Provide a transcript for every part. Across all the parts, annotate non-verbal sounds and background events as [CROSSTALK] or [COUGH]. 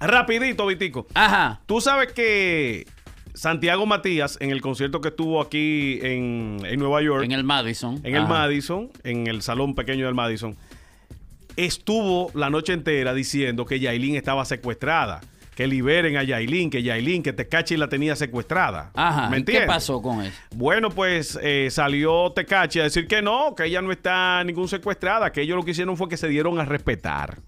Rapidito, Vitico. Ajá. Tú sabes que Santiago Matías, en el concierto que estuvo aquí en, Nueva York. En el Madison. En el Madison, en el salón pequeño del Madison, estuvo la noche entera diciendo que Yailin estaba secuestrada. Que liberen a Yailin, que Yailin, que Tecachi la tenía secuestrada. Ajá. ¿Me entiendes? ¿Qué pasó con eso? Bueno, pues eh, salió Tecachi a decir que no, que ella no está ningún secuestrada, que ellos lo que hicieron fue que se dieron a respetar.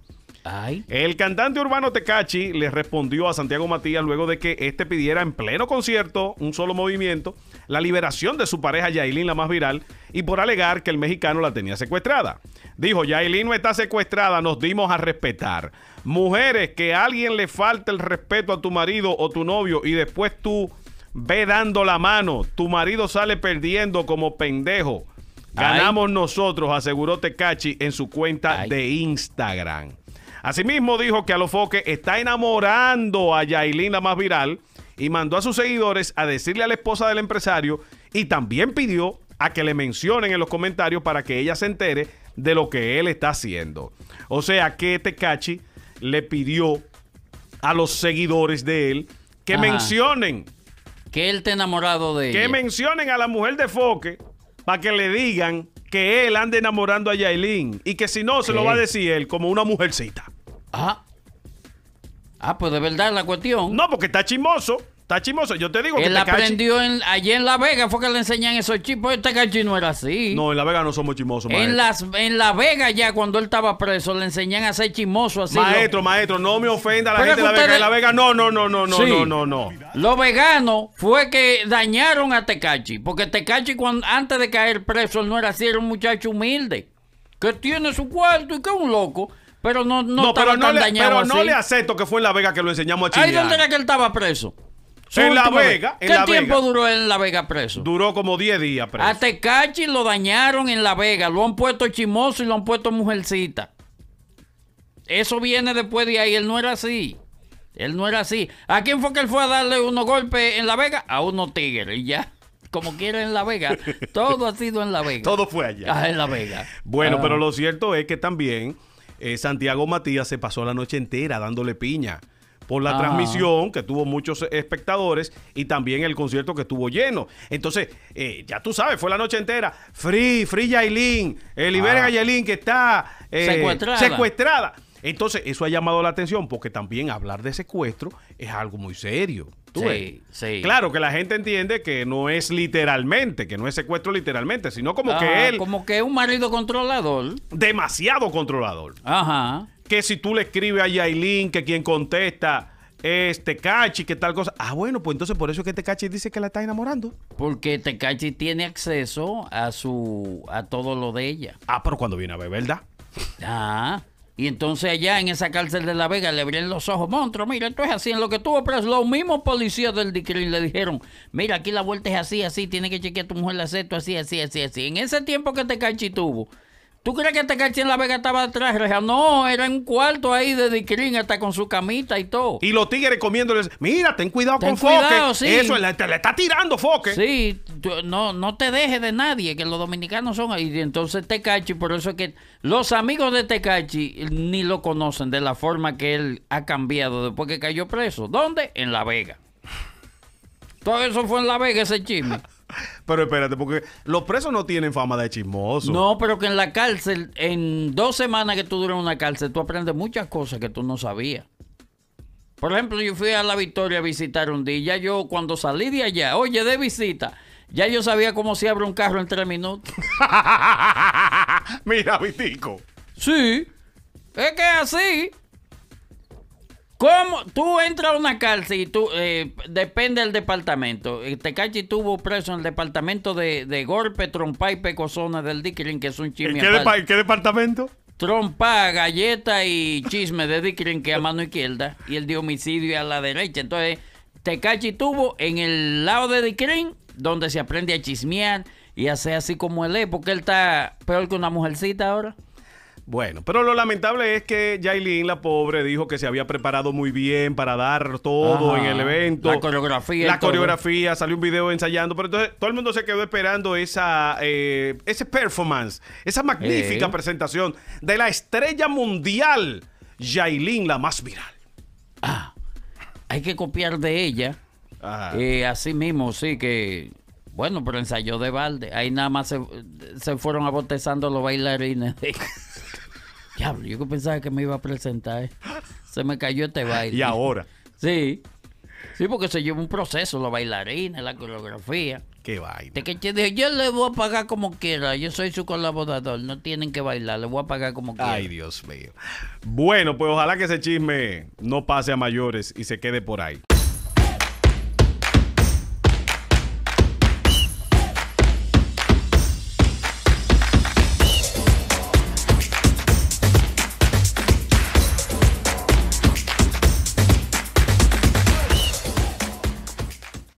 El cantante urbano Tecachi le respondió a Santiago Matías luego de que este pidiera en pleno concierto un solo movimiento la liberación de su pareja Yailin, la más viral, y por alegar que el mexicano la tenía secuestrada. Dijo, Yailin no está secuestrada, nos dimos a respetar. Mujeres, que a alguien le falta el respeto a tu marido o tu novio y después tú ve dando la mano, tu marido sale perdiendo como pendejo. Ganamos nosotros, aseguró Tecachi en su cuenta de Instagram. Asimismo dijo que a los Foques está enamorando a Yailin, la más viral, y mandó a sus seguidores a decirle a la esposa del empresario y también pidió a que le mencionen en los comentarios para que ella se entere de lo que él está haciendo. O sea que Tecachi este le pidió a los seguidores de él que mencionen. Que él está enamorado de Que mencionen a la mujer de Foque para que le digan que él anda enamorando a Yailin y que si no se lo va a decir él como una mujercita. Ah. Ah, pues de verdad la cuestión. No, porque está chimoso. Está chimoso. Yo te digo Él que. Él aprendió en, allí en La Vega, fue que le enseñan esos chipos. Este cachi no era así. No, en La Vega no somos chimosos, En, las, en La Vega ya, cuando él estaba preso, le enseñan a ser chimoso así. Maestro, maestro, no me ofenda la gente de La Vega. La Vega, no, no, no, no, no, no, no. Lo vegano fue que dañaron a Tecachi. Porque Tecachi, cuando, antes de caer preso, no era así, era un muchacho humilde. Que tiene su cuarto y que es un loco. Pero no, no, no le, dañado Pero no le acepto que fue en La Vega que lo enseñamos a Chile. ¿Ahí dónde era que él estaba preso? en La Vega. ¿Qué tiempo duró él en La Vega preso? Duró como 10 días preso. A Tecachi lo dañaron en La Vega. Lo han puesto chimoso y lo han puesto mujercita. Eso viene después de ahí. Él no era así. Él no era así. ¿A quién fue que él fue a darle unos golpes en La Vega? A unos tigres y ya como quiera en La Vega. [LAUGHS] Todo ha sido en La Vega. Todo fue allá. Ah, en La Vega. Bueno, ah. pero lo cierto es que también eh, Santiago Matías se pasó la noche entera dándole piña por la ah. transmisión que tuvo muchos espectadores y también el concierto que estuvo lleno. Entonces, eh, ya tú sabes, fue la noche entera. Free, Free Yailin, libera eh, liberen ah. a Yailin que está secuestrada. Entonces, eso ha llamado la atención porque también hablar de secuestro es algo muy serio. sí, sí. Claro que la gente entiende que no es literalmente, que no es secuestro literalmente, sino como que ah, él. Como que es un marido controlador. Demasiado controlador. Ajá. Que si tú le escribes a Yailin, que quien contesta es Tecachi, que tal cosa. Ah, bueno, pues entonces por eso es que Tecachi dice que la está enamorando. Porque Tecachi tiene acceso a su a todo lo de ella. Ah, pero cuando viene a ver, ¿verdad? Ah, y entonces allá en esa cárcel de La Vega le abrieron los ojos, monstruo, mira, esto es así. En lo que tuvo preso, los mismos policías del DICRIN le dijeron, mira, aquí la vuelta es así, así, tiene que chequear tu mujer la esto, así, así, así, así. En ese tiempo que te este canchituvo. tuvo ¿Tú crees que Tecachi este en La Vega estaba atrás? No, era en un cuarto ahí de Dicrín, hasta con su camita y todo. Y los tigres comiéndoles, mira, ten cuidado con Foque. Eso, le, está tirando Foque. Sí, no, no te dejes de nadie, que los dominicanos son ahí. Entonces Tecachi, por eso es que los amigos de Tecachi ni lo conocen de la forma que él ha cambiado después que cayó preso. ¿Dónde? En La Vega. Todo eso fue en La Vega, ese chisme. Pero espérate, porque los presos no tienen fama de chismoso. No, pero que en la cárcel, en dos semanas que tú duras en una cárcel, tú aprendes muchas cosas que tú no sabías. Por ejemplo, yo fui a La Victoria a visitar un día. ya yo, cuando salí de allá, oye, de visita, ya yo sabía cómo se abre un carro en tres minutos. [LAUGHS] Mira, Vitico. Sí. Es que así. ¿Cómo? Tú entras a una cárcel y tú, eh, depende del departamento. Eh, Tecachi tuvo preso en el departamento de, golpe, trompa y pecozona del Dickrin, que es un chisme. ¿Qué, departamento? Trompa, galleta y chisme de Dickrin, que a mano izquierda, y el de homicidio a la derecha. Entonces, Tecachi tuvo en el lado de Dicrín donde se aprende a chismear y a así como él es, porque él está peor que una mujercita ahora. Bueno, pero lo lamentable es que Jailin, la pobre, dijo que se había preparado muy bien para dar todo en el evento. La coreografía. La coreografía, salió un video ensayando, pero entonces todo el mundo se quedó esperando esa, eh, ese performance, esa magnífica presentación de la estrella mundial, Jailin, la más viral. Ah, hay que copiar de ella. Ajá. Ah. Eh, así mismo, sí, que bueno, pero ensayó de balde. Ahí nada más se, fueron abotezando los bailarines. [LAUGHS] Diablo, yo pensaba que me iba a presentar. Eh. Se me cayó este [LAUGHS] baile. ¿Y ahora? Sí. Sí, porque se lleva un proceso, la bailarina, la coreografía. Qué baile. que yo le voy a pagar como quiera, yo soy su colaborador, no tienen que bailar, le voy a pagar como quiera. Ay, Dios mío. Bueno, pues ojalá que ese chisme no pase a mayores y se quede por ahí.